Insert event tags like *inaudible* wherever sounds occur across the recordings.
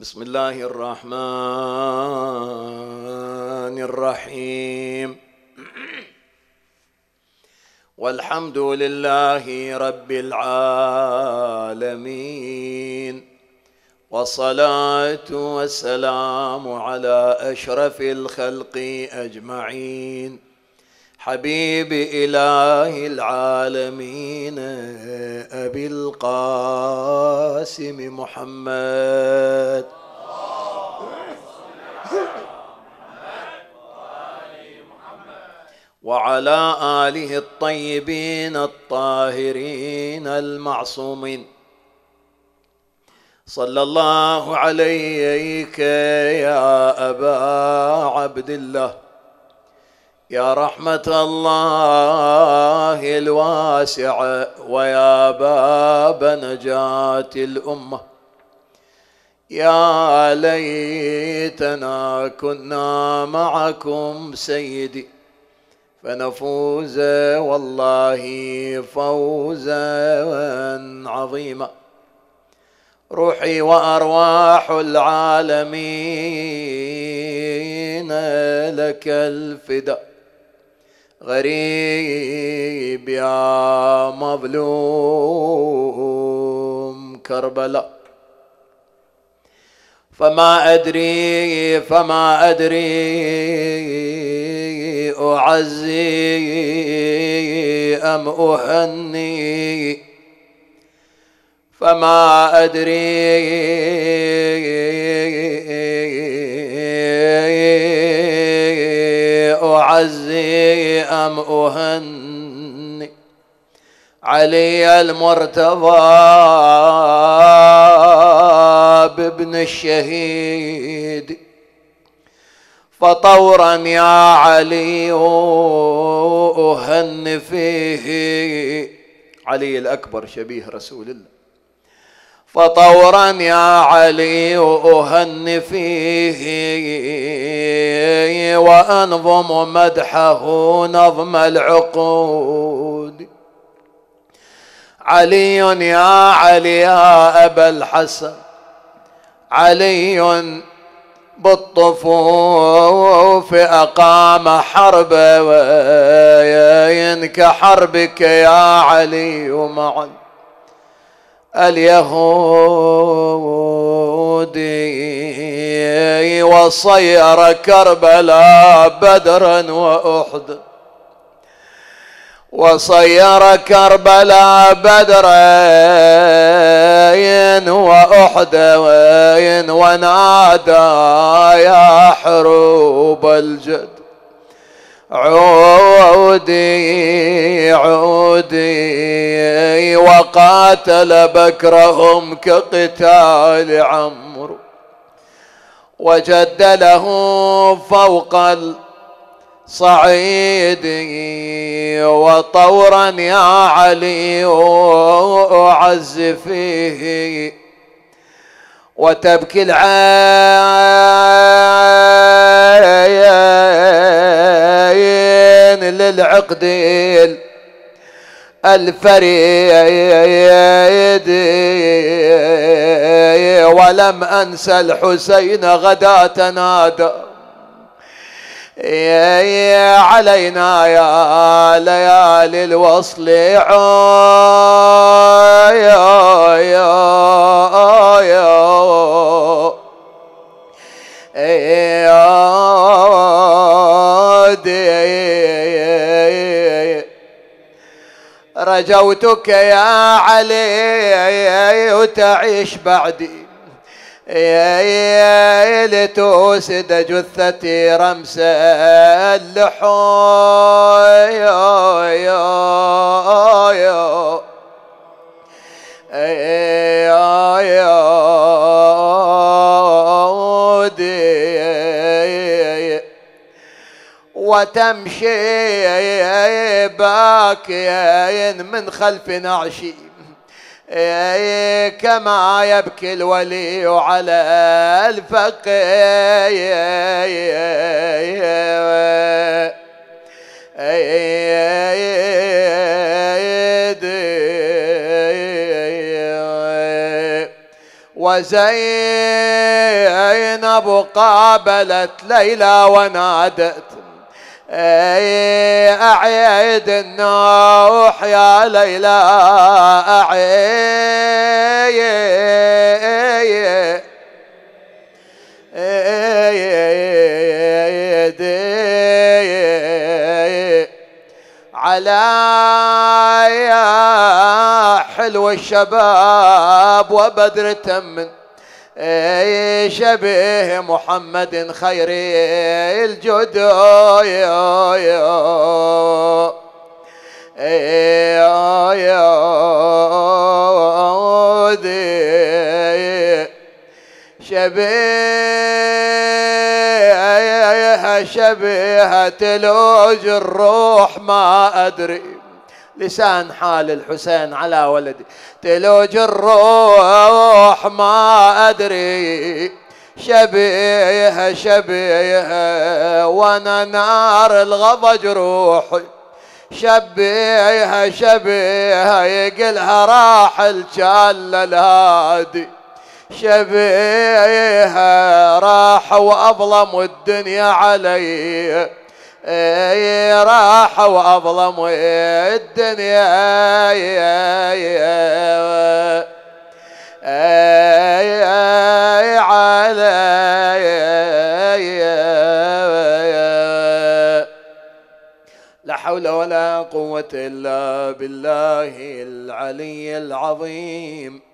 بسم الله الرحمن الرحيم والحمد لله رب العالمين والصلاه والسلام على اشرف الخلق اجمعين حبيب إله العالمين أبي القاسم محمد وعلى آله الطيبين الطاهرين المعصومين صلى الله عليك يا أبا عبد الله يا رحمة الله الواسعة ويا باب نجاة الأمة يا ليتنا كنا معكم سيدي فنفوز والله فوزا عظيما روحي وارواح العالمين لك الفداء غريب يا مظلوم كربلاء فما أدري فما أدري أعزي أم أهني فما أدري أعزي أم أهني علي المرتضى بابن الشهيد فطورا يا علي أهن فيه علي الأكبر شبيه رسول الله فطورا يا علي أهن فيه وأنظم مدحه نظم العقود علي يا علي يا أبا الحسن علي بالطفوف أقام حربا كحربك يا علي معا اليهودي وصير كربلاء بدرا وأحد وصير كربلاء بدرا وأحدا ونادى يا حروب الجد عودي عودي وقاتل بكرهم كقتال عمرو وجد له فوق الصعيد وطورا يا علي اعز فيه وتبكي العين للعقد الفريد ولم أنسى الحسين غدا تنادى علينا يا ليالي الوصل عود يا يا يا يا رجوتك يا علي وتعيش بعدي يا يا لتوسد جثتي رمس اللحى يا يا يا وتمشي باكين من خلف نعشي كما يبكي الولي على الفقير وزينب قابلت ليلى ونادت أعيد النوح يا ليلى أعيد على حلو الشباب وبدر تمن شبيه محمد خير الجد شبيه شبيه تلوج الروح ما أدري لسان حال الحسين على ولدي تلوج الروح ما أدري شبيه شبيه وانا نار الغضا جروحي شبيها شبيها يقلها راحل الجال الهادي شبيها راح وأظلم الدنيا علي راح وأظلم الدنيا علي لا حول ولا قوة إلا بالله العلي العظيم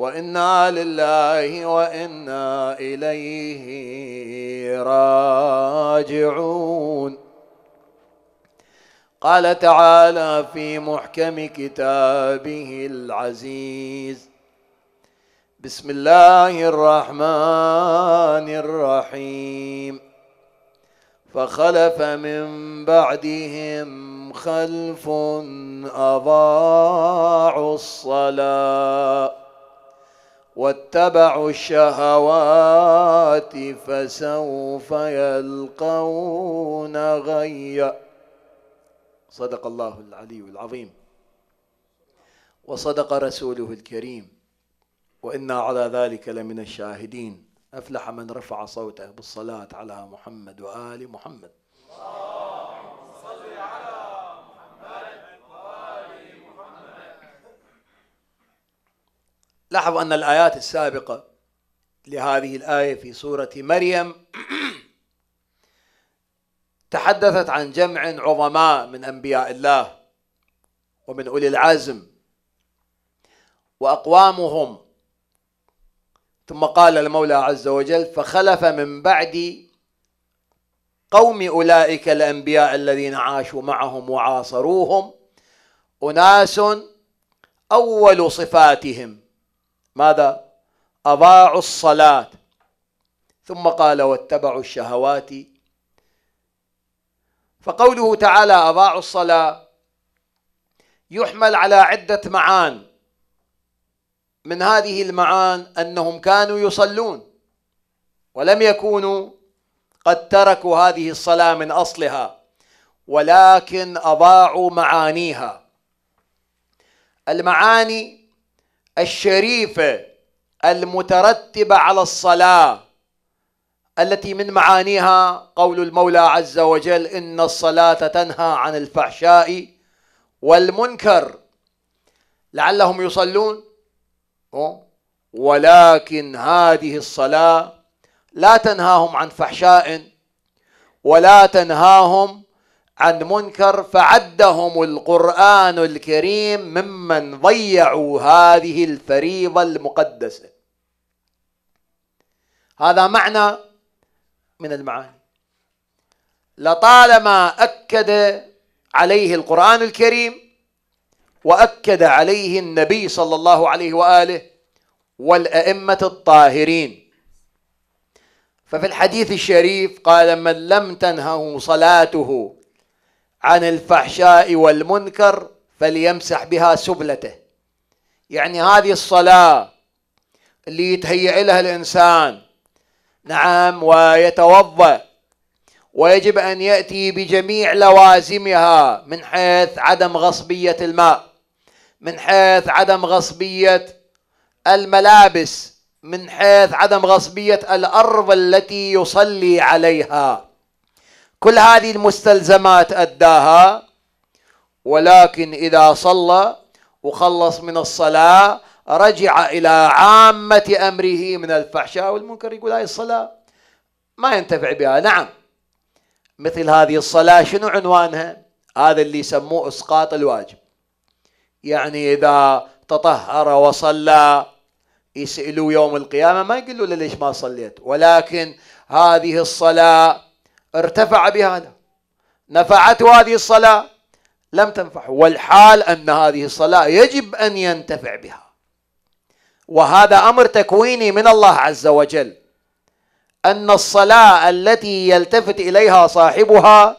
وانا لله وانا اليه راجعون قال تعالى في محكم كتابه العزيز بسم الله الرحمن الرحيم فخلف من بعدهم خلف اضاعوا الصلاه واتبعوا الشهوات فسوف يلقون غيا صدق الله العلي العظيم وصدق رسوله الكريم وانا على ذلك لمن الشاهدين افلح من رفع صوته بالصلاه على محمد وال محمد لاحظوا أن الآيات السابقة لهذه الآية في سورة مريم *clears throat* تحدثت عن جمع عظماء من أنبياء الله ومن أولي العزم وأقوامهم ثم قال المولى عز وجل فخلف من بعد قوم أولئك الأنبياء الذين عاشوا معهم وعاصروهم أناس أول صفاتهم ماذا أضاعوا الصلاة ثم قال واتبعوا الشهوات فقوله تعالى أضاعوا الصلاة يحمل على عدة معان من هذه المعان أنهم كانوا يصلون ولم يكونوا قد تركوا هذه الصلاة من أصلها ولكن أضاعوا معانيها المعاني الشريفه المترتبه على الصلاه التي من معانيها قول المولى عز وجل ان الصلاه تنهى عن الفحشاء والمنكر لعلهم يصلون ولكن هذه الصلاه لا تنهاهم عن فحشاء ولا تنهاهم عن منكر فعدهم القرآن الكريم ممن ضيعوا هذه الفريضة المقدسة هذا معنى من المعاني لطالما أكد عليه القرآن الكريم وأكد عليه النبي صلى الله عليه وآله والأئمة الطاهرين ففي الحديث الشريف قال من لم تنهه صلاته عن الفحشاء والمنكر فليمسح بها سبلته يعني هذه الصلاة اللي يتهيأ لها الإنسان نعم ويتوضأ ويجب أن يأتي بجميع لوازمها من حيث عدم غصبية الماء من حيث عدم غصبية الملابس من حيث عدم غصبية الأرض التي يصلي عليها كل هذه المستلزمات أداها ولكن إذا صلى وخلص من الصلاة رجع إلى عامة أمره من الفحشاء والمنكر يقول هاي الصلاة ما ينتفع بها نعم مثل هذه الصلاة شنو عنوانها هذا اللي يسموه إسقاط الواجب يعني إذا تطهر وصلى يسألوا يوم القيامة ما يقولوا له ليش ما صليت ولكن هذه الصلاة ارتفع بهذا نفعته هذه الصلاة لم تنفع والحال أن هذه الصلاة يجب أن ينتفع بها وهذا أمر تكويني من الله عز وجل أن الصلاة التي يلتفت إليها صاحبها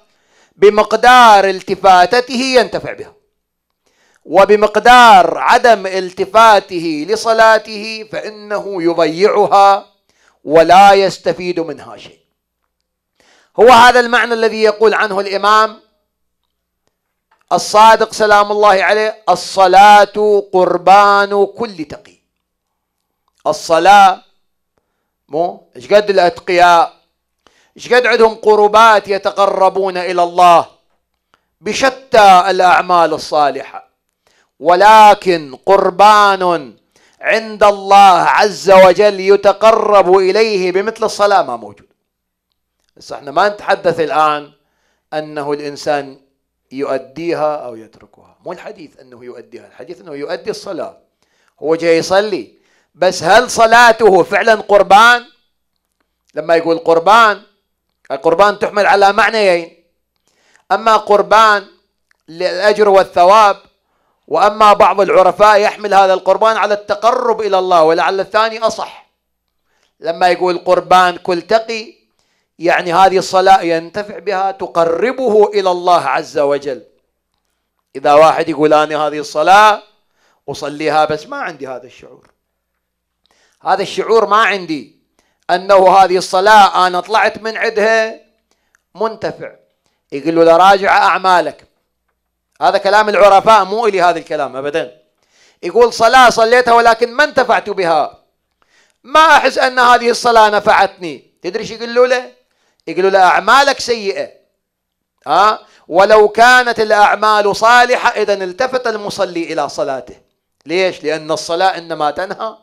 بمقدار التفاتته ينتفع بها وبمقدار عدم التفاته لصلاته فإنه يضيعها ولا يستفيد منها شيء هو هذا المعنى الذي يقول عنه الإمام الصادق سلام الله عليه الصلاة قربان كل تقي الصلاة مو ايش قد الأتقياء ايش قد عندهم قربات يتقربون إلى الله بشتى الأعمال الصالحة ولكن قربان عند الله عز وجل يتقرب إليه بمثل الصلاة ما موجود بس احنا ما نتحدث الآن أنه الإنسان يؤديها أو يتركها مو الحديث أنه يؤديها الحديث أنه يؤدي الصلاة هو جاي يصلي بس هل صلاته فعلا قربان لما يقول قربان القربان تحمل على معنيين أما قربان للأجر والثواب وأما بعض العرفاء يحمل هذا القربان على التقرب إلى الله ولعل الثاني أصح لما يقول قربان كل تقي يعني هذه الصلاة ينتفع بها تقربه إلى الله عز وجل إذا واحد يقول أنا هذه الصلاة أصليها بس ما عندي هذا الشعور هذا الشعور ما عندي أنه هذه الصلاة أنا طلعت من عندها منتفع يقول له راجع أعمالك هذا كلام العرفاء مو إلي هذا الكلام أبدا يقول صلاة صليتها ولكن ما انتفعت بها ما أحس أن هذه الصلاة نفعتني تدري شو يقولوا له يقولوا له أعمالك سيئة ها ولو كانت الأعمال صالحة إذا التفت المصلي إلى صلاته ليش؟ لأن الصلاة إنما تنهى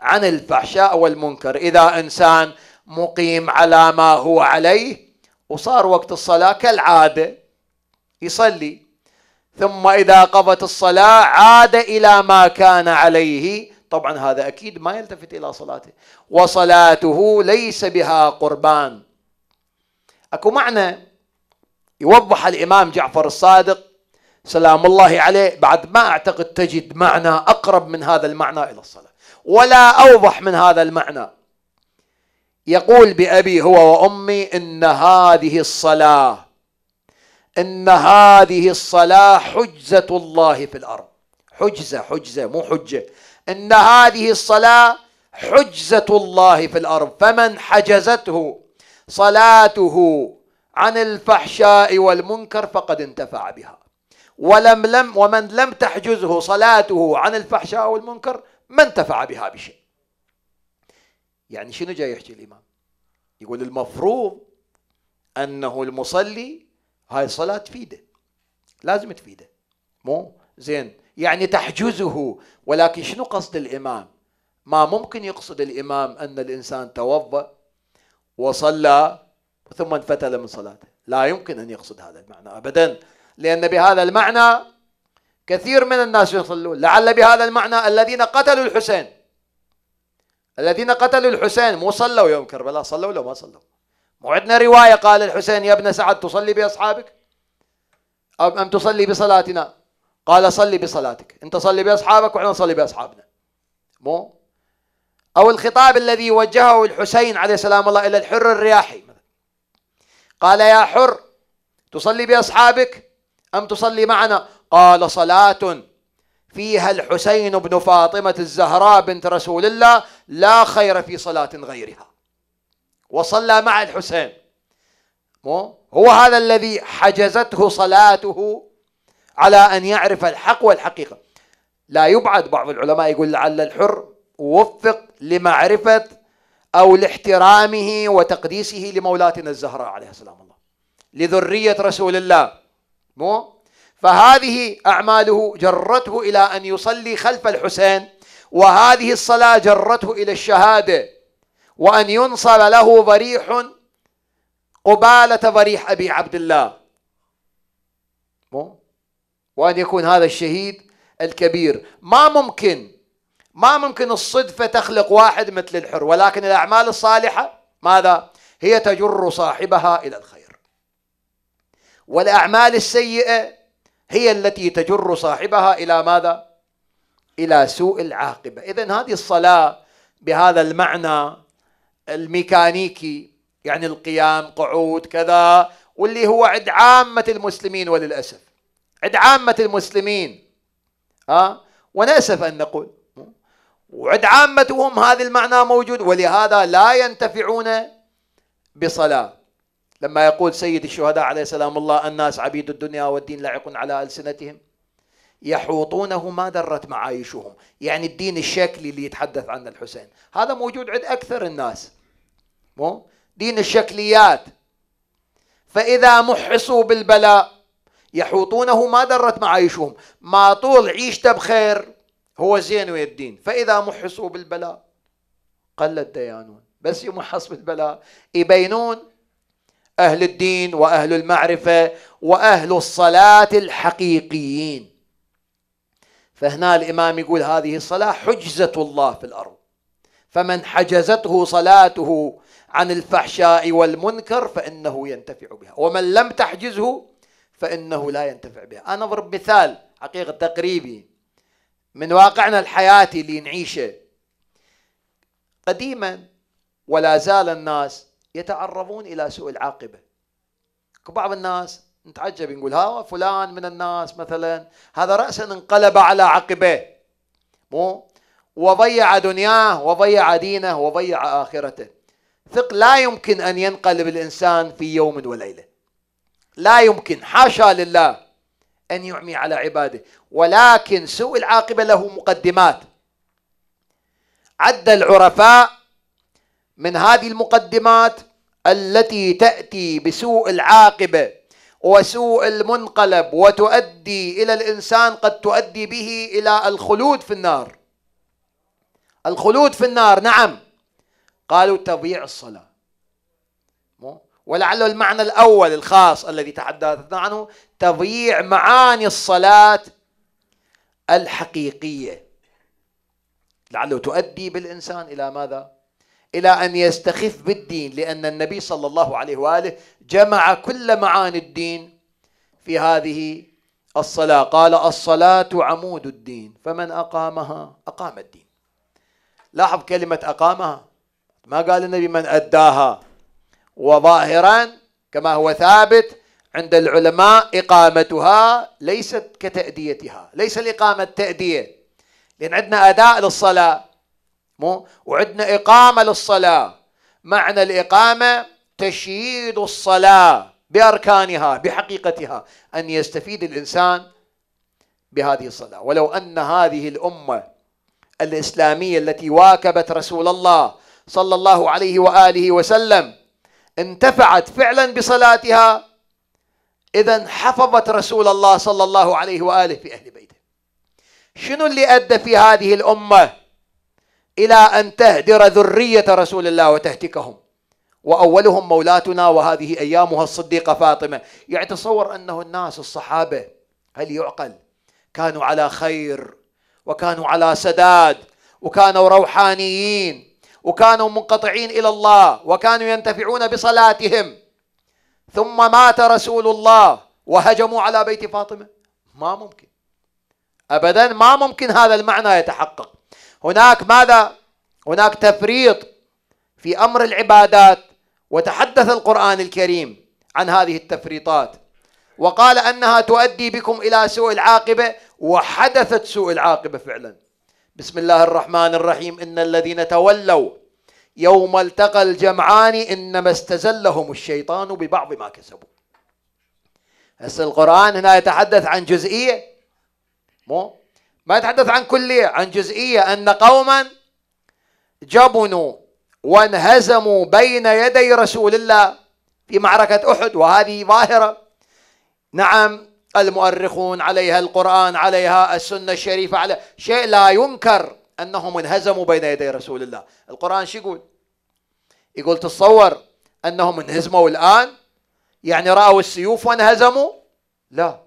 عن الفحشاء والمنكر إذا إنسان مقيم على ما هو عليه وصار وقت الصلاة كالعادة يصلي ثم إذا قضت الصلاة عاد إلى ما كان عليه طبعا هذا أكيد ما يلتفت إلى صلاته وصلاته ليس بها قربان اكو معنى يوضح الامام جعفر الصادق سلام الله عليه بعد ما اعتقد تجد معنى اقرب من هذا المعنى الى الصلاه ولا اوضح من هذا المعنى يقول بابي هو وامي ان هذه الصلاه ان هذه الصلاه حجزه الله في الارض حجزه حجزه مو حجه ان هذه الصلاه حجزه الله في الارض فمن حجزته صلاته عن الفحشاء والمنكر فقد انتفع بها ولم لم ومن لم تحجزه صلاته عن الفحشاء والمنكر ما انتفع بها بشيء يعني شنو جاي يحكي الإمام يقول المفروض أنه المصلي هاي الصلاة تفيده لازم تفيده مو زين يعني تحجزه ولكن شنو قصد الإمام ما ممكن يقصد الإمام أن الإنسان توضأ وصلى ثم انفتل من صلاته لا يمكن أن يقصد هذا المعنى أبدا لأن بهذا المعنى كثير من الناس يصلون لعل بهذا المعنى الذين قتلوا الحسين الذين قتلوا الحسين مو صلوا يوم كربلاء صلوا لو ما صلوا مو عندنا رواية قال الحسين يا ابن سعد تصلي بأصحابك أم تصلي بصلاتنا قال صلي بصلاتك أنت صلي بأصحابك وإحنا نصلي بأصحابنا مو أو الخطاب الذي وجهه الحسين عليه سلام الله إلى الحر الرياحي قال يا حر تصلي بأصحابك أم تصلي معنا قال صلاة فيها الحسين بن فاطمة الزهراء بنت رسول الله لا خير في صلاة غيرها وصلى مع الحسين مو هو هذا الذي حجزته صلاته على أن يعرف الحق والحقيقة لا يبعد بعض العلماء يقول لعل الحر وفق لمعرفة أو لاحترامه وتقديسه لمولاتنا الزهراء عليها السلام الله لذرية رسول الله مو فهذه أعماله جرته إلى أن يصلي خلف الحسين وهذه الصلاة جرته إلى الشهادة وأن ينصب له ضريح قبالة ضريح أبي عبد الله مو وأن يكون هذا الشهيد الكبير ما ممكن ما ممكن الصدفة تخلق واحد مثل الحر ولكن الأعمال الصالحة ماذا؟ هي تجر صاحبها إلى الخير والأعمال السيئة هي التي تجر صاحبها إلى ماذا؟ إلى سوء العاقبة إذا هذه الصلاة بهذا المعنى الميكانيكي يعني القيام قعود كذا واللي هو عند عامة المسلمين وللأسف عند عامة المسلمين ها؟ ونأسف أن نقول وعد عامتهم هذا المعنى موجود ولهذا لا ينتفعون بصلاة لما يقول سيد الشهداء عليه السلام الله الناس عبيد الدنيا والدين لاعق على ألسنتهم يحوطونه ما درت معايشهم يعني الدين الشكلي اللي يتحدث عنه الحسين هذا موجود عند أكثر الناس مو دين الشكليات فإذا محصوا بالبلاء يحوطونه ما درت معايشهم ما طول عيشته بخير هو زين ويا الدين فإذا محصوا بالبلاء قل الديانون بس يمحص بالبلاء يبينون أهل الدين وأهل المعرفة وأهل الصلاة الحقيقيين فهنا الإمام يقول هذه الصلاة حجزة الله في الأرض فمن حجزته صلاته عن الفحشاء والمنكر فإنه ينتفع بها ومن لم تحجزه فإنه لا ينتفع بها أنا أضرب مثال حقيقة تقريبي من واقعنا الحياتي اللي نعيشه قديما ولا زال الناس يتعرضون الى سوء العاقبه بعض الناس نتعجب نقول ها فلان من الناس مثلا هذا راسا انقلب على عقبه مو وضيع دنياه وضيع دينه وضيع اخرته ثق لا يمكن ان ينقلب الانسان في يوم وليله لا يمكن حاشا لله أن يعمي على عباده ولكن سوء العاقبة له مقدمات عد العرفاء من هذه المقدمات التي تأتي بسوء العاقبة وسوء المنقلب وتؤدي إلى الإنسان قد تؤدي به إلى الخلود في النار الخلود في النار نعم قالوا تضيع الصلاة ولعله المعنى الأول الخاص الذي تحدثنا عنه تضييع معاني الصلاة الحقيقية لعله تؤدي بالإنسان إلى ماذا؟ إلى أن يستخف بالدين لأن النبي صلى الله عليه وآله جمع كل معاني الدين في هذه الصلاة قال الصلاة عمود الدين فمن أقامها أقام الدين لاحظ كلمة أقامها ما قال النبي من أداها وظاهرا كما هو ثابت عند العلماء إقامتها ليست كتأديتها ليس الإقامة تأدية لأن عندنا أداء للصلاة مو وعندنا إقامة للصلاة معنى الإقامة تشييد الصلاة بأركانها بحقيقتها أن يستفيد الإنسان بهذه الصلاة ولو أن هذه الأمة الإسلامية التي واكبت رسول الله صلى الله عليه وآله وسلم انتفعت فعلا بصلاتها إذا حفظت رسول الله صلى الله عليه وآله في أهل بيته شنو اللي أدى في هذه الأمة إلى أن تهدر ذرية رسول الله وتهتكهم وأولهم مولاتنا وهذه أيامها الصديقة فاطمة يعني تصور أنه الناس الصحابة هل يعقل كانوا على خير وكانوا على سداد وكانوا روحانيين وكانوا منقطعين الى الله وكانوا ينتفعون بصلاتهم ثم مات رسول الله وهجموا على بيت فاطمه ما ممكن ابدا ما ممكن هذا المعنى يتحقق هناك ماذا هناك تفريط في امر العبادات وتحدث القران الكريم عن هذه التفريطات وقال انها تؤدي بكم الى سوء العاقبه وحدثت سوء العاقبه فعلا بسم الله الرحمن الرحيم إن الذين تولوا يوم التقى الجمعان إنما استزلهم الشيطان ببعض ما كسبوا هسه القرآن هنا يتحدث عن جزئية مو ما يتحدث عن كلية عن جزئية أن قوما جبنوا وانهزموا بين يدي رسول الله في معركة أحد وهذه ظاهرة نعم المؤرخون عليها القرآن عليها السنة الشريفة على شيء لا ينكر أنهم انهزموا بين يدي رسول الله القرآن شو يقول يقول تصور أنهم انهزموا الآن يعني رأوا السيوف وانهزموا لا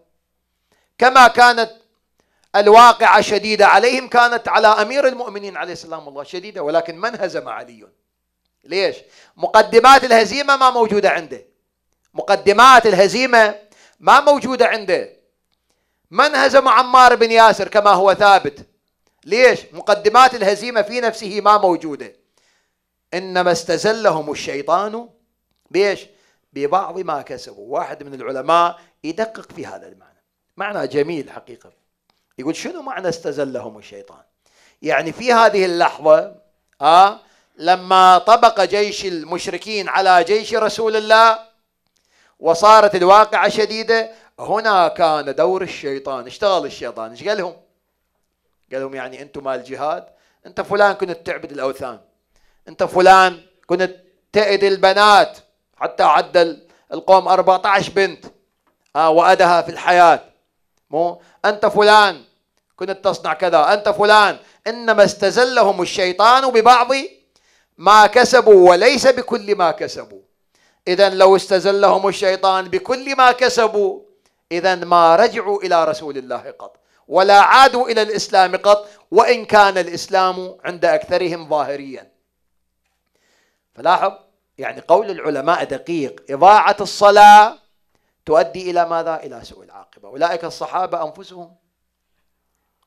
كما كانت الواقعة شديدة عليهم كانت على أمير المؤمنين عليه السلام الله شديدة ولكن من هزم علي ليش مقدمات الهزيمة ما موجودة عنده مقدمات الهزيمة ما موجودة عنده من هزم عمار بن ياسر كما هو ثابت ليش مقدمات الهزيمة في نفسه ما موجودة إنما استزلهم الشيطان بيش ببعض ما كسبوا واحد من العلماء يدقق في هذا المعنى معنى جميل حقيقة يقول شنو معنى استزلهم الشيطان يعني في هذه اللحظة آه لما طبق جيش المشركين على جيش رسول الله وصارت الواقعة شديدة هنا كان دور الشيطان اشتغل الشيطان ايش قال لهم قال لهم يعني انتم مال جهاد انت فلان كنت تعبد الاوثان انت فلان كنت تأذي البنات حتى عدل القوم 14 بنت آه وأدها في الحياة مو أنت فلان كنت تصنع كذا أنت فلان إنما استزلهم الشيطان ببعض ما كسبوا وليس بكل ما كسبوا إذا لو استزلهم الشيطان بكل ما كسبوا إذا ما رجعوا إلى رسول الله قط ولا عادوا إلى الإسلام قط وإن كان الإسلام عند أكثرهم ظاهريا فلاحظ يعني قول العلماء دقيق إضاعة الصلاة تؤدي إلى ماذا؟ إلى سوء العاقبة أولئك الصحابة أنفسهم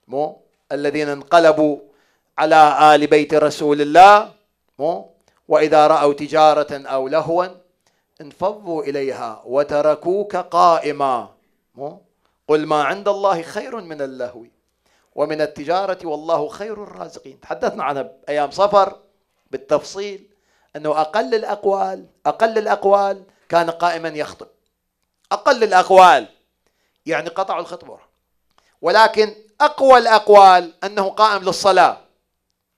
مو الذين انقلبوا على آل بيت رسول الله مو وإذا رأوا تجارة أو لهوا انفضوا إليها وتركوك قائما قل ما عند الله خير من اللهو ومن التجارة والله خير الرازقين تحدثنا عنها بأيام صفر بالتفصيل أنه أقل الأقوال أقل الأقوال كان قائما يخطب أقل الأقوال يعني قطعوا الخطبة ولكن أقوى الأقوال أنه قائم للصلاة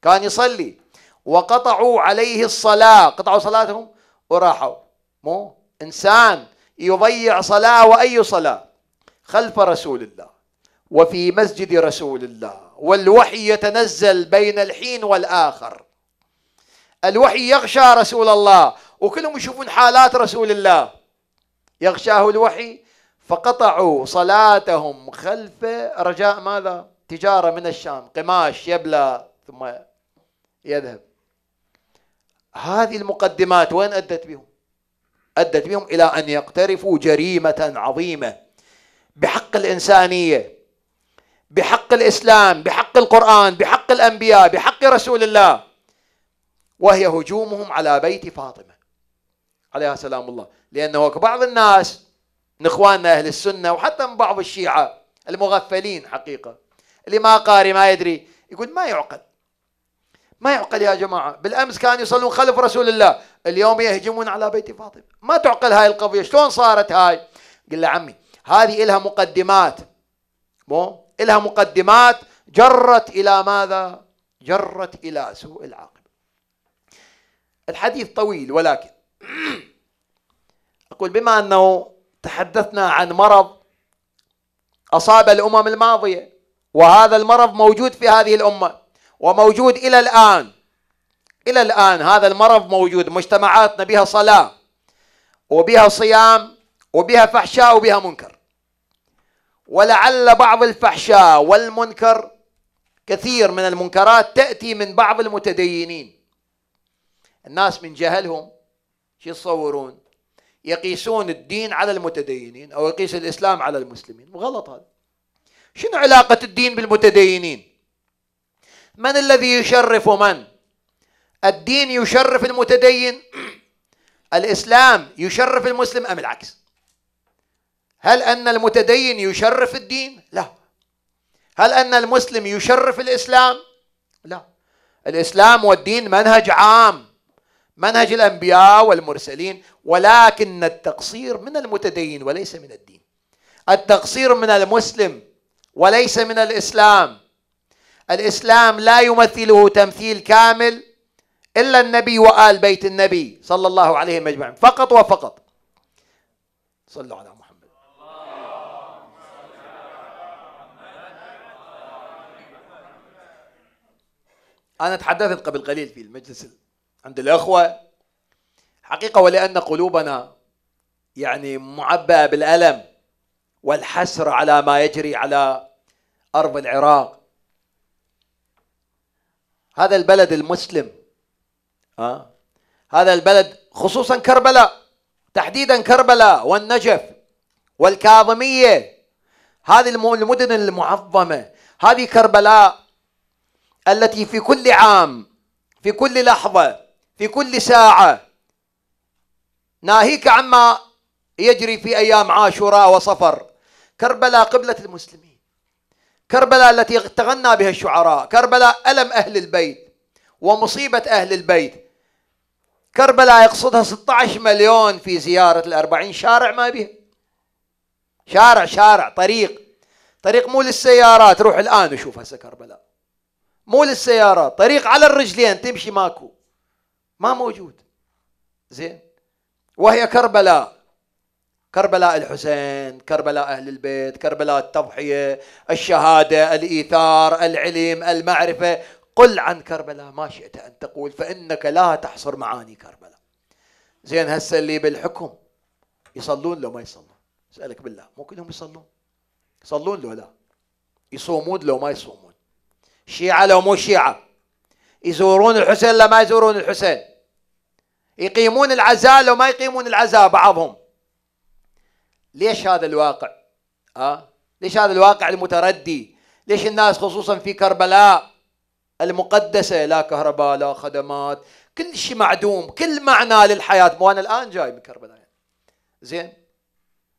كان يصلي وقطعوا عليه الصلاة قطعوا صلاتهم وراحوا مو إنسان يضيع صلاة وأي صلاة خلف رسول الله وفي مسجد رسول الله والوحي يتنزل بين الحين والآخر الوحي يغشى رسول الله وكلهم يشوفون حالات رسول الله يغشاه الوحي فقطعوا صلاتهم خلف رجاء ماذا تجارة من الشام قماش يبلى ثم يذهب هذه المقدمات وين أدت بهم أدت بهم إلى أن يقترفوا جريمة عظيمة بحق الإنسانية بحق الإسلام بحق القرآن بحق الأنبياء بحق رسول الله وهي هجومهم على بيت فاطمة عليها سلام الله لأنه بعض الناس من إخواننا أهل السنة وحتى من بعض الشيعة المغفلين حقيقة اللي ما قاري ما يدري يقول ما يعقل ما يعقل يا جماعة بالأمس كانوا يصلون خلف رسول الله اليوم يهجمون على بيت فاطمة ما تعقل هاي القضية شلون صارت هاي قل له عمي هذه إلها مقدمات مو إلها مقدمات جرت إلى ماذا جرت إلى سوء العاقبة الحديث طويل ولكن *clears throat* أقول بما أنه تحدثنا عن مرض أصاب الأمم الماضية وهذا المرض موجود في هذه الأمة وموجود إلى الآن إلى الآن هذا المرض موجود مجتمعاتنا بها صلاة وبها صيام وبها فحشاء وبها منكر ولعل بعض الفحشاء والمنكر كثير من المنكرات تأتي من بعض المتدينين الناس من جهلهم شو يتصورون يقيسون الدين على المتدينين أو يقيس الإسلام على المسلمين وغلط هذا شنو علاقة الدين بالمتدينين من الذي يشرف من الدين يشرف المتدين الإسلام يشرف المسلم أم العكس هل أن المتدين يشرف الدين لا هل أن المسلم يشرف الإسلام لا الإسلام والدين منهج عام منهج الأنبياء والمرسلين ولكن التقصير من المتدين وليس من الدين التقصير من المسلم وليس من الإسلام الاسلام لا يمثله تمثيل كامل الا النبي وال بيت النبي صلى الله عليهم اجمعين فقط وفقط صلوا على محمد أنا تحدثت قبل قليل في المجلس عند الأخوة حقيقة ولأن قلوبنا يعني معبأة بالألم والحسرة على ما يجري على أرض العراق هذا البلد المسلم ها آه؟ هذا البلد خصوصا كربلاء تحديدا كربلاء والنجف والكاظمية هذه المدن المعظمة هذه كربلاء التي في كل عام في كل لحظة في كل ساعة ناهيك عما يجري في أيام عاشوراء وصفر كربلاء قبلة المسلمين كربلاء التي تغنى بها الشعراء كربلاء ألم أهل البيت ومصيبة أهل البيت كربلاء يقصدها 16 مليون في زيارة الأربعين شارع ما بها شارع شارع طريق طريق مو للسيارات روح الآن وشوف هسه كربلاء مو للسيارات طريق على الرجلين تمشي ماكو ما موجود زين وهي كربلاء كربلاء الحسين كربلاء أهل البيت كربلاء التضحية الشهادة الإيثار العلم المعرفة قل عن كربلاء ما شئت أن تقول فإنك لا تحصر معاني كربلاء زين هسه اللي بالحكم يصلون لو ما يصلون اسألك بالله مو كلهم يصلون يصلون لو لا يصومون لو ما يصومون شيعة لو مو شيعة يزورون الحسين لو ما يزورون الحسين يقيمون العزاء لو ما يقيمون العزاء بعضهم ليش هذا الواقع؟ أه؟ ليش هذا الواقع المتردي؟ ليش الناس خصوصا في كربلاء المقدسة لا كهرباء لا خدمات كل شيء معدوم كل معنى للحياة مو أنا الآن جاي من كربلاء زين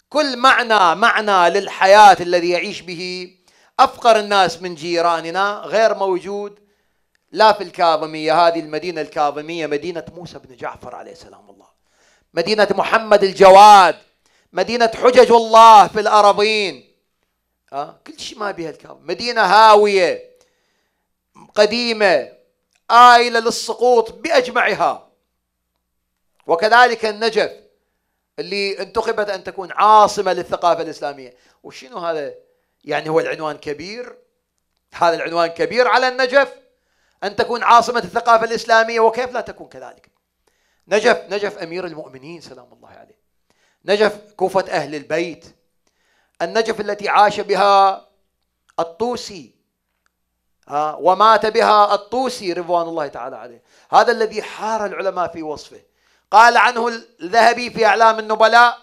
كل معنى معنى للحياة الذي يعيش به أفقر الناس من جيراننا غير موجود لا في الكاظمية هذه المدينة الكاظمية مدينة موسى بن جعفر عليه سلام الله مدينة محمد الجواد مدينة حجج الله في الأراضين آه كل شيء ما بها الكلام مدينة هاوية قديمة آيلة للسقوط بأجمعها وكذلك النجف اللي انتخبت أن تكون عاصمة للثقافة الإسلامية وشنو هذا يعني هو العنوان كبير هذا العنوان كبير على النجف أن تكون عاصمة الثقافة الإسلامية وكيف لا تكون كذلك نجف نجف أمير المؤمنين سلام الله عليه نجف كوفة أهل البيت النجف التي عاش بها الطوسي ومات بها الطوسي رضوان الله تعالى عليه هذا الذي حار العلماء في وصفه قال عنه الذهبي في أعلام النبلاء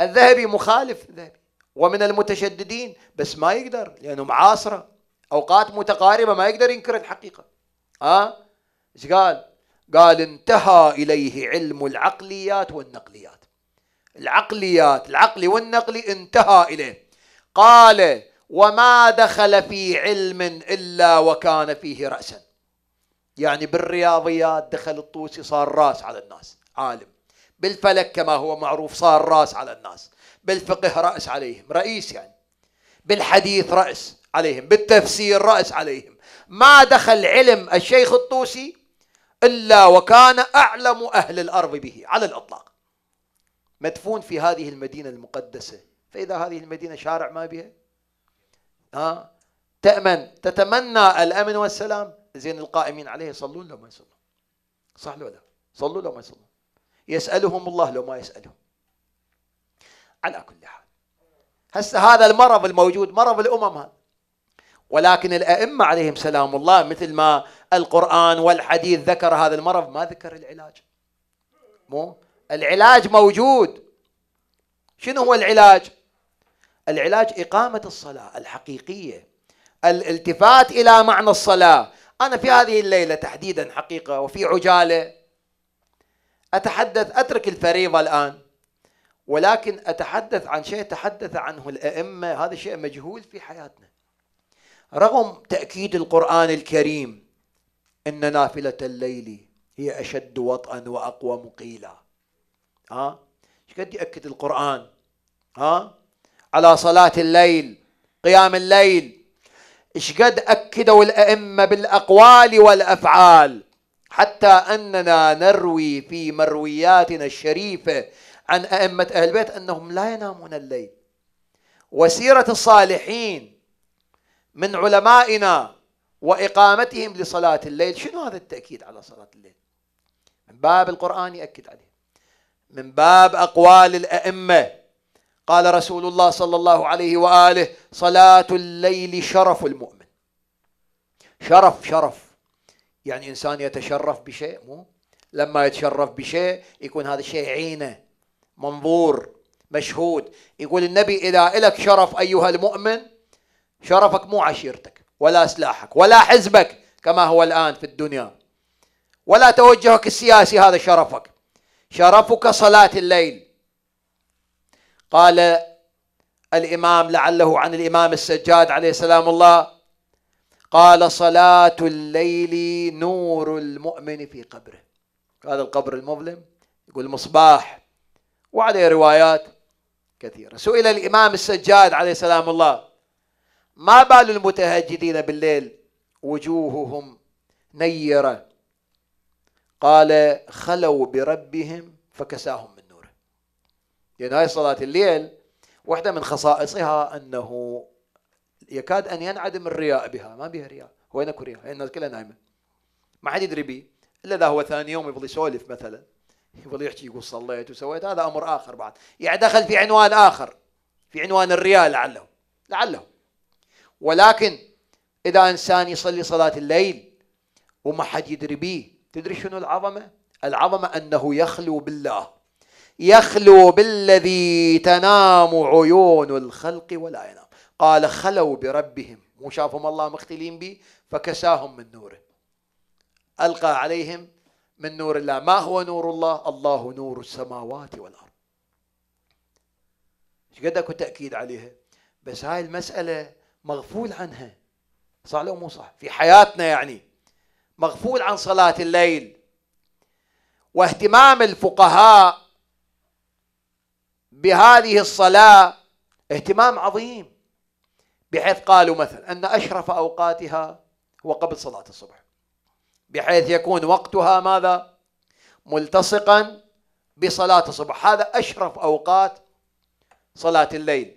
الذهبي مخالف الذهبي ومن المتشددين بس ما يقدر لأنه معاصرة أوقات متقاربة ما يقدر ينكر الحقيقة ها؟ ايش قال؟ قال انتهى إليه علم العقليات والنقليات العقليات العقلي والنقلي انتهى إليه قال وما دخل في علم إلا وكان فيه رأسا يعني بالرياضيات دخل الطوسي صار راس على الناس عالم بالفلك كما هو معروف صار راس على الناس بالفقه رأس عليهم رئيس يعني بالحديث رأس عليهم بالتفسير رأس عليهم ما دخل علم الشيخ الطوسي إلا وكان أعلم أهل الأرض به على الإطلاق مدفون في هذه المدينة المقدسة فإذا هذه المدينة شارع ما بها ها تأمن تتمنى الأمن والسلام زين القائمين عليه يصلون لو ما يصلون صح لو لا صلوا لو ما يصلون يسألهم الله لو ما يسألهم على كل حال هسه هذا المرض الموجود مرض الأمم هذا ولكن الأئمة عليهم سلام الله مثل ما القرآن والحديث ذكر هذا المرض ما ذكر العلاج مو العلاج موجود شنو هو العلاج العلاج إقامة الصلاة الحقيقية الالتفات إلى معنى الصلاة أنا في هذه الليلة تحديدا حقيقة وفي عجالة أتحدث أترك الفريضة الآن ولكن أتحدث عن شيء تحدث عنه الأئمة هذا شيء مجهول في حياتنا رغم تأكيد القرآن الكريم إن نافلة الليل هي أشد وطئا وأقوى مقيلا ها ايش قد ياكد القران ها على صلاه الليل قيام الليل ايش قد اكدوا الائمه بالاقوال والافعال حتى اننا نروي في مروياتنا الشريفه عن ائمه اهل البيت انهم لا ينامون الليل وسيره الصالحين من علمائنا واقامتهم لصلاه الليل شنو هذا التاكيد على صلاه الليل من باب القران ياكد عليه من باب أقوال الأئمة قال رسول الله صلى الله عليه وآله صلاة الليل شرف المؤمن شرف شرف يعني إنسان يتشرف بشيء مو لما يتشرف بشيء يكون هذا الشيء عينه منظور مشهود يقول النبي إذا إلك شرف أيها المؤمن شرفك مو عشيرتك ولا سلاحك ولا حزبك كما هو الآن في الدنيا ولا توجهك السياسي هذا شرفك شرفك صلاة الليل قال الإمام لعله عن الإمام السجاد عليه سلام الله قال صلاة الليل نور المؤمن في قبره هذا القبر المظلم يقول مصباح وعليه روايات كثيرة سئل الإمام السجاد عليه سلام الله ما بال المتهجدين بالليل وجوههم نيرة قال خلوا بربهم فكساهم من نوره لأن يعني هاي صلاة الليل واحدة من خصائصها أنه يكاد أن ينعدم الرياء بها ما بها رياء وين اكو رياء الناس كلها نايمة ما حد يدري به إلا إذا هو ثاني يوم يبغى يسولف مثلا يبغى يحكي يقول صليت وسويت هذا أمر آخر بعد يعني دخل في عنوان آخر في عنوان الرياء لعله لعله ولكن إذا إنسان يصلي صلاة الليل وما حد يدري بيه تدري شنو العظمة العظمة أنه يخلو بالله يخلو بالذي تنام عيون الخلق ولا ينام قال خلوا بربهم مو شافهم الله مختلين به فكساهم من نوره ألقى عليهم من نور الله ما هو نور الله الله نور السماوات والأرض ايش قد اكو تاكيد عليها بس هاي المساله مغفول عنها صح لو مو صح في حياتنا يعني مغفول عن صلاة الليل واهتمام الفقهاء بهذه الصلاة اهتمام عظيم بحيث قالوا مثلا أن أشرف أوقاتها هو قبل صلاة الصبح بحيث يكون وقتها ماذا ملتصقا بصلاة الصبح هذا أشرف أوقات صلاة الليل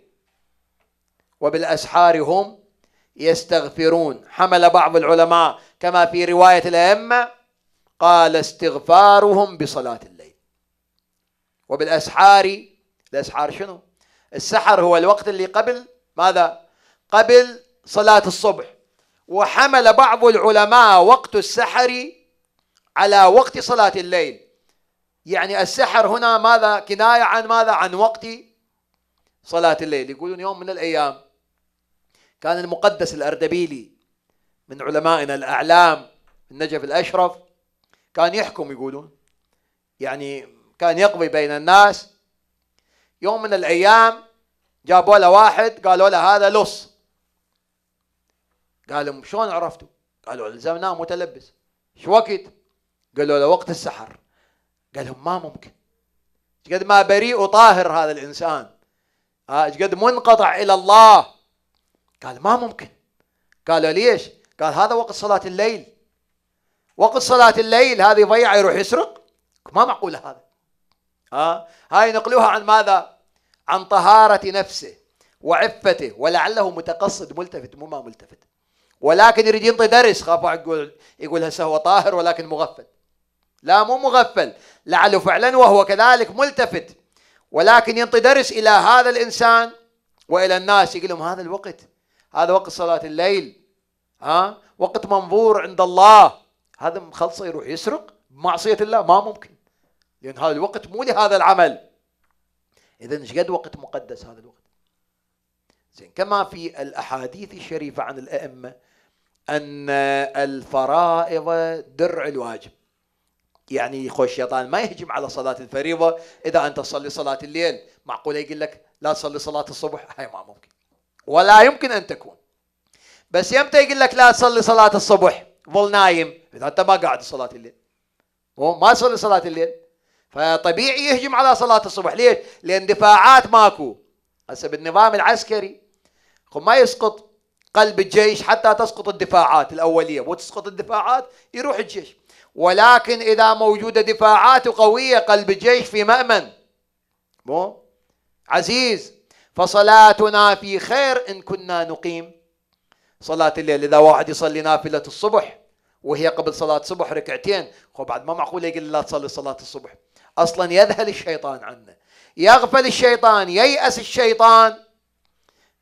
وبالأسحار هم يستغفرون حمل بعض العلماء كما في رواية الأئمة قال استغفارهم بصلاة الليل وبالأسحار الأسحار شنو؟ السحر هو الوقت اللي قبل ماذا؟ قبل صلاة الصبح وحمل بعض العلماء وقت السحر على وقت صلاة الليل يعني السحر هنا ماذا كناية عن ماذا عن وقت صلاة الليل يقولون يوم من الأيام كان المقدس الأردبيلي من علمائنا الأعلام النجف الأشرف كان يحكم يقولون يعني كان يقضي بين الناس يوم من الأيام جابوا له واحد قالوا له هذا لص قال لهم شلون عرفته قالوا الزمناه متلبس شو وقت؟ قالوا له وقت السحر قال لهم ما ممكن قد ما بريء وطاهر هذا الإنسان آه، قد منقطع إلى الله قال ما ممكن قالوا ليش قال هذا وقت صلاة الليل وقت صلاة الليل هذه ضيعة يروح يسرق ما معقولة هذا آه. هاي نقلوها عن ماذا عن طهارة نفسه وعفته ولعله متقصد ملتفت مو ما ملتفت ولكن يريد ينطي درس خاف يقول يقول هسه هو طاهر ولكن مغفل لا مو مغفل لعله فعلا وهو كذلك ملتفت ولكن ينطي درس الى هذا الانسان والى الناس يقول لهم هذا الوقت هذا وقت صلاة الليل ها وقت منظور عند الله هذا مخلصه يروح يسرق بمعصية الله ما ممكن لأن هذا الوقت مو لهذا العمل إذا ايش قد وقت مقدس هذا الوقت زين كما في الأحاديث الشريفة عن الأئمة أن الفرائض درع الواجب يعني خوش الشيطان ما يهجم على صلاة الفريضة إذا أنت تصلي صلاة الليل معقولة يقول لك لا تصلي صلاة الصبح هاي ما ممكن ولا يمكن أن تكون بس يمتى يقول لك لا تصلي صلاة الصبح ظل نايم إذا أنت ما قاعد صلاة الليل ما صلي صلاة الليل فطبيعي يهجم على صلاة الصبح ليش؟ لأن دفاعات ماكو هسه بالنظام العسكري ما يسقط قلب الجيش حتى تسقط الدفاعات الأولية وتسقط الدفاعات يروح الجيش ولكن إذا موجودة دفاعات قوية قلب الجيش في مأمن مو عزيز فصلاتنا في خير إن كنا نقيم صلاة الليل إذا واحد يصلي نافلة الصبح وهي قبل صلاة الصبح ركعتين خب بعد ما معقول يقول لا تصلي صلاة الصبح أصلا يذهل الشيطان عنا يغفل الشيطان ييأس الشيطان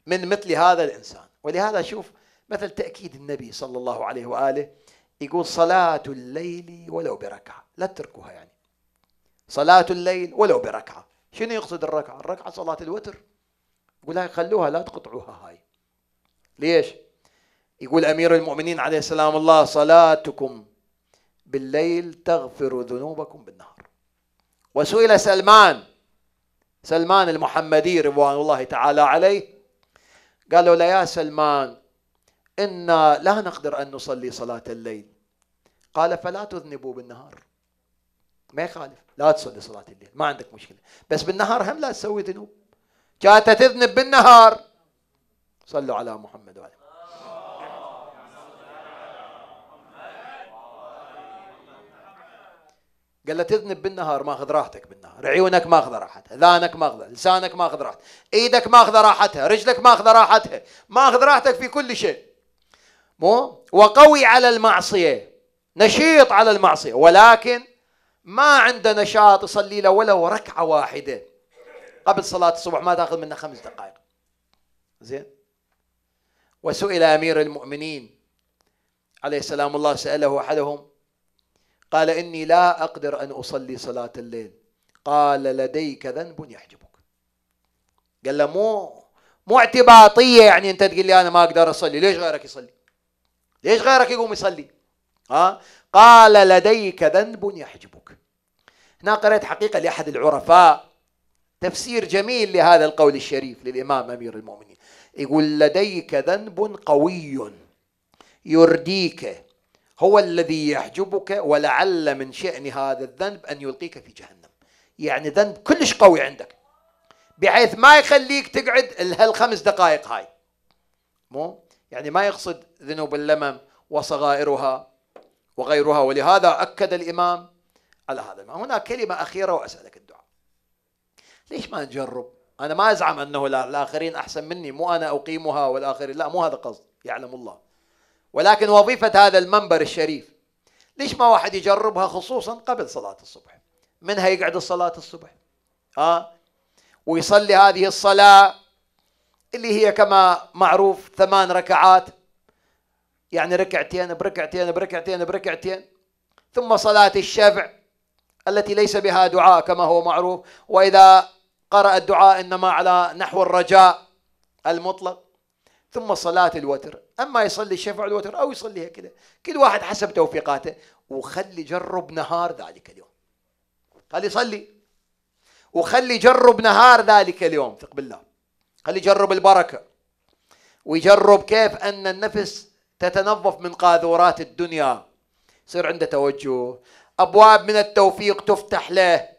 من مثل هذا الإنسان ولهذا شوف مثل تأكيد النبي صلى الله عليه وآله يقول صلاة الليل ولو بركعة لا تتركوها يعني صلاة الليل ولو بركعة شنو يقصد الركعة الركعة صلاة الوتر يقول هاي خلوها لا تقطعوها هاي ليش يقول أمير المؤمنين عليه السلام الله صلاتكم بالليل تغفر ذنوبكم بالنهار وسئل سلمان سلمان المحمدي رضوان الله تعالى عليه قالوا له يا سلمان إنا لا نقدر أن نصلي صلاة الليل قال فلا تذنبوا بالنهار ما يخالف لا تصلي صلاة الليل ما عندك مشكلة بس بالنهار هم لا تسوي ذنوب كانت تذنب بالنهار صلوا على محمد وعلى قال له تذنب بالنهار ماخذ راحتك بالنهار عيونك ماخذ راحتها اذانك ماخذه لسانك ماخذ راحتها ايدك ماخذ راحتها رجلك ماخذ راحتها ماخذ راحتك في كل شيء مو وقوي على المعصيه نشيط على المعصيه ولكن ما عنده نشاط يصلي له ولو ركعه واحده قبل صلاة الصبح ما تاخذ منه خمس دقائق زين وسئل أمير المؤمنين عليه السلام الله سأله أحدهم قال إني لا أقدر أن أصلي صلاة الليل قال لديك ذنب يحجبك قال له مو مو اعتباطية يعني أنت تقول لي أنا ما أقدر أصلي ليش غيرك يصلي ليش غيرك يقوم يصلي ها قال لديك ذنب يحجبك هنا قرأت حقيقة لأحد العرفاء تفسير جميل لهذا القول الشريف للإمام أمير المؤمنين يقول لديك ذنب قوي يرديك هو الذي يحجبك ولعل من شأن هذا الذنب أن يلقيك في جهنم يعني ذنب كلش قوي عندك بحيث ما يخليك تقعد هالخمس دقائق هاي مو يعني ما يقصد ذنوب اللمم وصغائرها وغيرها ولهذا أكد الإمام على هذا هنا كلمة أخيرة وأسألك الدعاء ليش ما نجرب أنا ما أزعم أنه الآخرين أحسن مني مو أنا أقيمها والآخرين لا مو هذا قصد يعلم الله ولكن وظيفة هذا المنبر الشريف ليش ما واحد يجربها خصوصا قبل صلاة الصبح منها يقعد الصلاة الصبح ها ويصلي هذه الصلاة اللي هي كما معروف ثمان ركعات يعني ركعتين بركعتين بركعتين بركعتين ثم صلاة الشفع التي ليس بها دعاء كما هو معروف وإذا قرأ الدعاء إنما على نحو الرجاء المطلق ثم صلاة الوتر أما يصلي الشفع الوتر أو يصليها كذا كل واحد حسب توفيقاته وخلي جرب نهار ذلك اليوم خلي يصلي وخلي جرب نهار ذلك اليوم ثق بالله خلي يجرب البركة ويجرب كيف أن النفس تتنظف من قاذورات الدنيا يصير عنده توجه أبواب من التوفيق تفتح له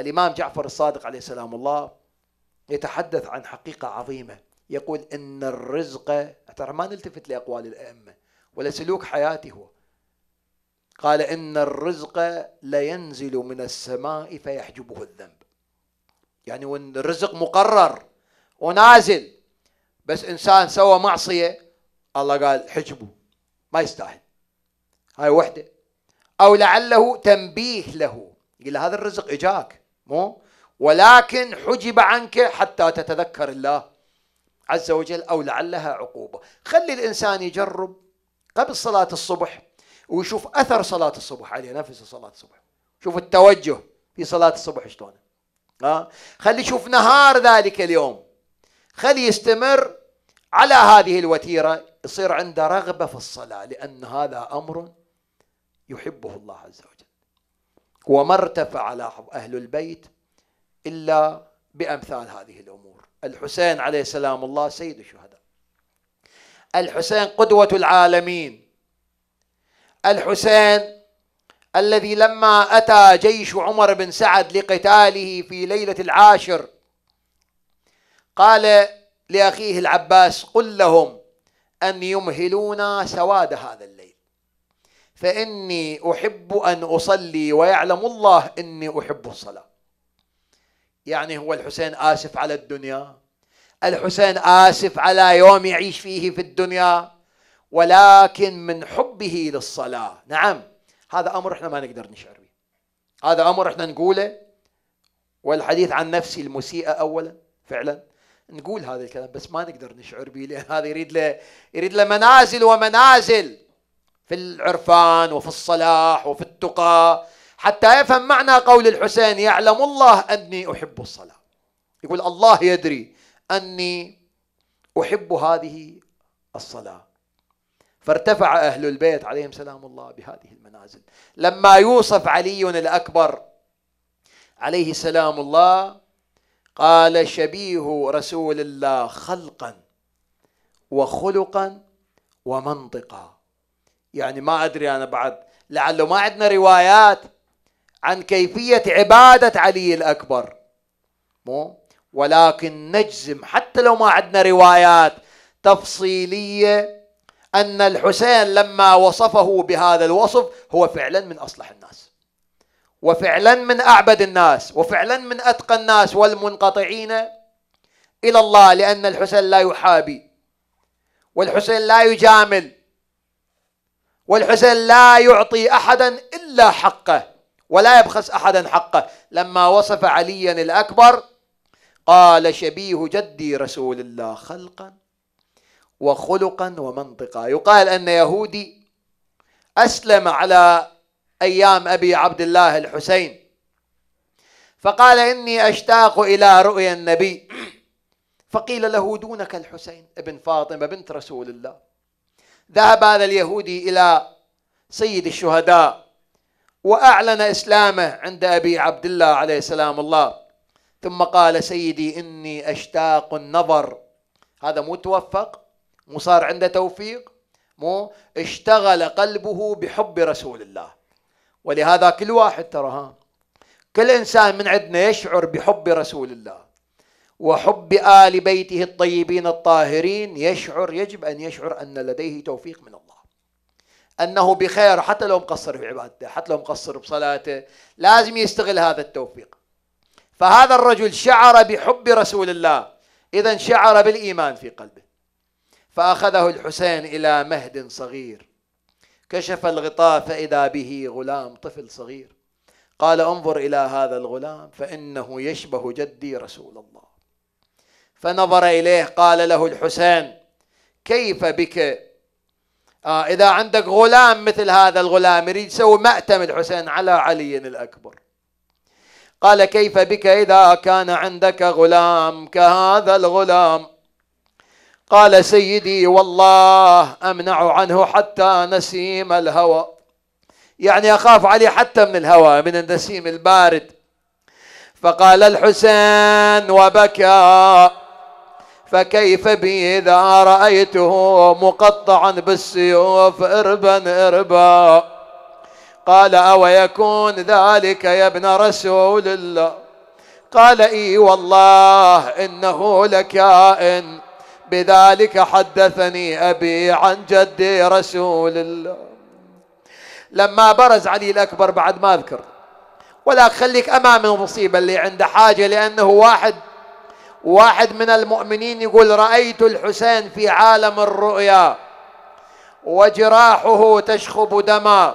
الإمام جعفر الصادق عليه سلام الله يتحدث عن حقيقة عظيمة يقول إن الرزق ترى ما نلتفت لأقوال الأئمة ولا سلوك حياته هو قال إن الرزق لينزل من السماء فيحجبه الذنب يعني وإن الرزق مقرر ونازل بس إنسان سوى معصية الله قال حجبه ما يستاهل هاي وحدة أو لعله تنبيه له يقول هذا الرزق إجاك مو ولكن حجب عنك حتى تتذكر الله عز وجل أو لعلها عقوبة خلي الإنسان يجرب قبل صلاة الصبح ويشوف أثر صلاة الصبح عليه نفس صلاة الصبح شوف التوجه في صلاة الصبح شلون ها خلي يشوف نهار ذلك اليوم خلي يستمر على هذه الوتيرة يصير عنده رغبة في الصلاة لأن هذا أمر يحبه الله عز وجل وما ارتفع لاحظ أهل البيت إلا بأمثال هذه الأمور الحسين عليه السلام الله سيد الشهداء الحسين قدوة العالمين الحسين الذي لما أتى جيش عمر بن سعد لقتاله في ليلة العاشر قال لأخيه العباس قل لهم أن يمهلونا سواد هذا الليل فاني احب ان اصلي ويعلم الله اني احب الصلاه يعني هو الحسين اسف على الدنيا الحسين اسف على يوم يعيش فيه في الدنيا ولكن من حبه للصلاه نعم هذا امر احنا ما نقدر نشعر به هذا امر احنا نقوله والحديث عن نفسي المسيئه اولا فعلا نقول هذا الكلام بس ما نقدر نشعر به لان هذا يريد له يريد له منازل ومنازل في العرفان وفي الصلاح وفي التقى حتى يفهم معنى قول الحسين يعلم الله أني أحب الصلاة يقول الله يدري أني أحب هذه الصلاة فارتفع أهل البيت عليهم سلام الله بهذه المنازل لما يوصف علي الأكبر عليه سلام الله قال شبيه رسول الله خلقا وخلقا ومنطقا يعني ما أدري أنا بعد لعله ما عندنا روايات عن كيفية عبادة علي الأكبر مو ولكن نجزم حتى لو ما عندنا روايات تفصيلية أن الحسين لما وصفه بهذا الوصف هو فعلا من أصلح الناس وفعلا من أعبد الناس وفعلا من أتقى الناس والمنقطعين إلى الله لأن الحسين لا يحابي والحسين لا يجامل والحسين لا يعطي أحدا إلا حقه ولا يبخس أحدا حقه لما وصف عليا الأكبر قال شبيه جدي رسول الله خلقا وخلقا ومنطقا يقال أن يهودي أسلم على أيام أبي عبد الله الحسين فقال إني أشتاق إلى رؤيا النبي فقيل له دونك الحسين ابن فاطمة بنت رسول الله ذهب هذا اليهودي إلى سيد الشهداء وأعلن إسلامه عند أبي عبد الله عليه سلام الله ثم قال سيدي إني أشتاق النظر هذا مو توفق مو صار عنده توفيق مو اشتغل قلبه بحب رسول الله ولهذا كل واحد ترى ها كل إنسان من عندنا يشعر بحب رسول الله وحب آل بيته الطيبين الطاهرين يشعر يجب أن يشعر أن لديه توفيق من الله أنه بخير حتى لو مقصر في عبادته حتى لو مقصر بصلاته لازم يستغل هذا التوفيق فهذا الرجل شعر بحب رسول الله إذا شعر بالإيمان في قلبه فأخذه الحسين إلى مهد صغير كشف الغطاء فإذا به غلام طفل صغير قال انظر إلى هذا الغلام فإنه يشبه جدي رسول الله فنظر إليه قال له الحسين كيف بك آه إذا عندك غلام مثل هذا الغلام يريد يسوي مأتم الحسين على علي الأكبر قال كيف بك إذا كان عندك غلام كهذا الغلام قال سيدي والله أمنع عنه حتى نسيم الهوى يعني أخاف عليه حتى من الهوى من النسيم البارد فقال الحسين وبكى فكيف بي إذا رأيته مقطعا بالسيوف إربا إربا قال أويكون ذلك يا ابن رسول الله قال إي والله إنه لكائن بذلك حدثني أبي عن جدي رسول الله لما برز علي الأكبر بعد ما أذكر ولا أخليك أمام المصيبة اللي عنده حاجة لأنه واحد واحد من المؤمنين يقول رأيت الحسين في عالم الرؤيا وجراحه تشخب دما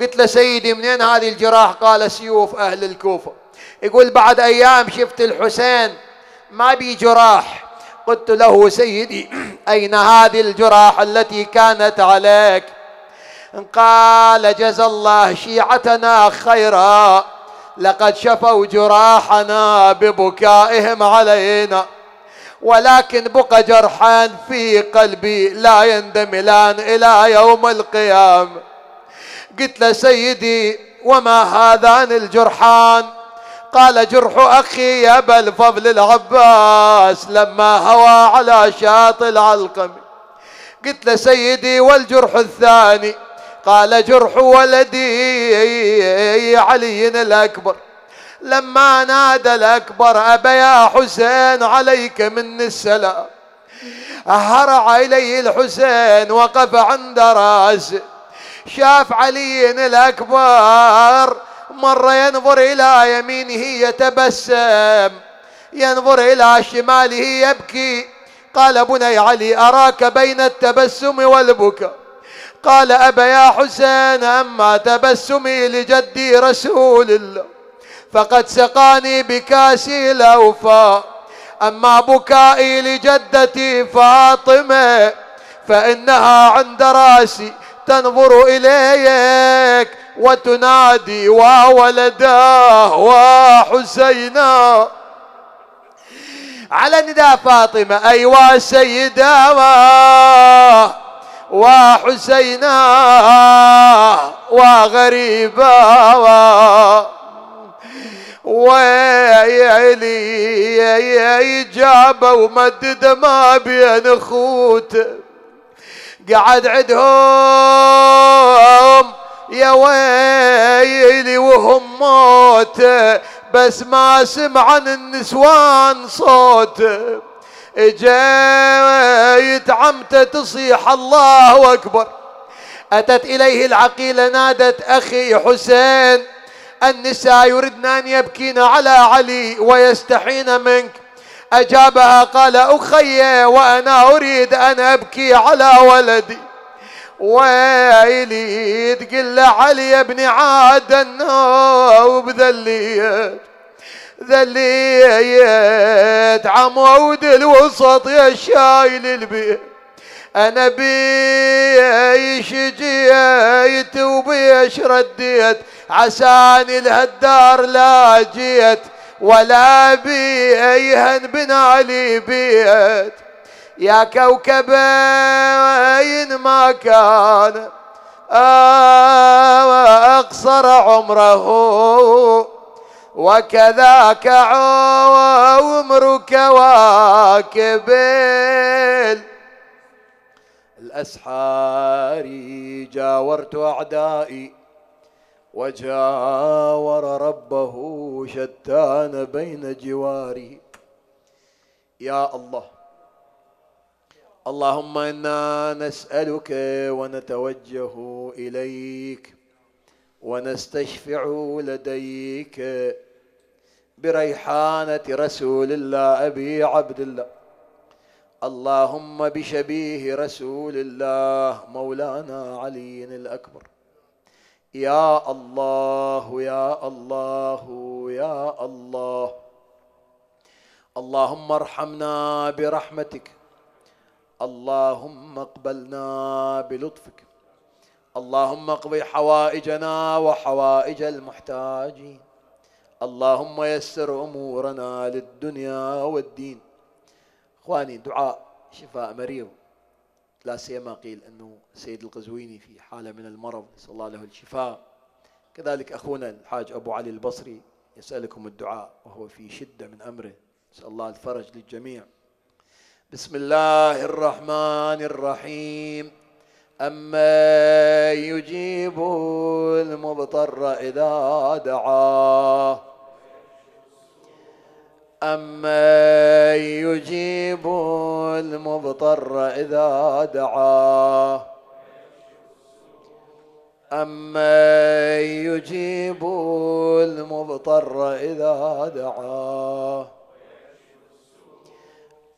قلت له سيدي منين هذه الجراح قال سيوف أهل الكوفة يقول بعد أيام شفت الحسين ما بي جراح قلت له سيدي *clears throat* أين هذه الجراح التي كانت عليك قال جزى الله شيعتنا خيرا لقد شفوا جراحنا ببكائهم علينا ولكن بقى جرحان في قلبي لا يندملان إلى يوم القيامة قلت له سيدي وما هذان الجرحان قال جرح أخي يا أبا الفضل العباس لما هوى على شاطئ العلقم قلت له سيدي والجرح الثاني قال جرح ولدي علي الأكبر لما نادى الأكبر أبا يا حسين عليك مني السلام هرع إليه الحسين وقف عند راسه شاف علي الأكبر مرة ينظر إلى يمينه يتبسم ينظر إلى شماله يبكي قال بني علي أراك بين التبسم والبكاء قال أبا يا حسين أما تبسمي لجدي رسول الله فقد سقاني بكاسي الأوفى أما بكائي لجدتي فاطمة فإنها عند راسي تنظر إليك وتنادي وولداه وحسينا على نداء فاطمة أيوا سيدا وحسينا وغريبا ويلي جابه ومدد ما بين اخوته قعد عندهم يا ويلي وهم موت بس ما سمع عن النسوان صوته جيت عمته تصيح الله أكبر أتت إليه العقيلة نادت أخي حسين النساء يردن أن يبكين على علي ويستحين منك أجابها قال أخي وأنا أريد أن أبكي على ولدي ويلي تقل علي ابن عاد النوب ذليت ذليت عمود الوسط يا شايل البيت انا بيش جيت وبيش رديت عساني لهالدار لا جيت ولا بيهن علي بيت يا كوكبين ما كان آه، اقصر عمره وكذاك عمر كواكب الأسحار جاورت أعدائي وجاور ربه شتان بين جواري يا الله اللهم انا نسالك ونتوجه اليك ونستشفع لديك بريحانة رسول الله أبي عبد الله اللهم بشبيه رسول الله مولانا علي الأكبر يا الله يا الله يا الله اللهم ارحمنا برحمتك اللهم اقبلنا بلطفك اللهم اقضي حوائجنا وحوائج المحتاجين اللهم يسر امورنا للدنيا والدين اخواني دعاء شفاء مريض لا سيما قيل انه سيد القزويني في حاله من المرض نسال الله له الشفاء كذلك اخونا الحاج ابو علي البصري يسالكم الدعاء وهو في شده من امره نسال الله الفرج للجميع بسم الله الرحمن الرحيم أما يجيب المضطر إذا دعاه أما يجيب المضطر إذا دعاه أما يجيب المضطر إذا دعاه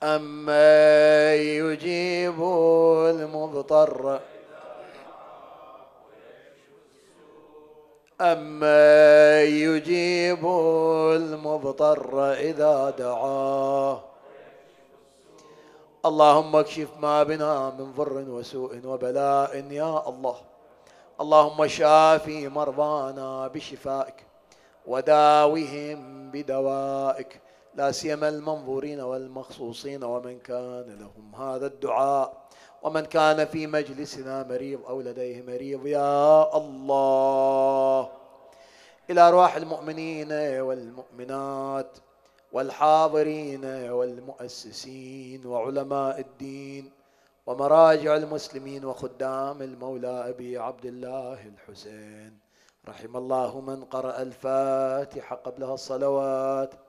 أما يجيب المضطر أما يجيب المضطر إذا دعاه اللهم اكشف ما بنا من ضر وسوء وبلاء يا الله اللهم شافي مرضانا بشفائك وداوهم بدوائك لا سيما المنظورين والمخصوصين ومن كان لهم هذا الدعاء ومن كان في مجلسنا مريض أو لديه مريض يا الله إلى أرواح المؤمنين والمؤمنات والحاضرين والمؤسسين وعلماء الدين ومراجع المسلمين وخدام المولى أبي عبد الله الحسين رحم الله من قرأ الفاتحة قبلها الصلوات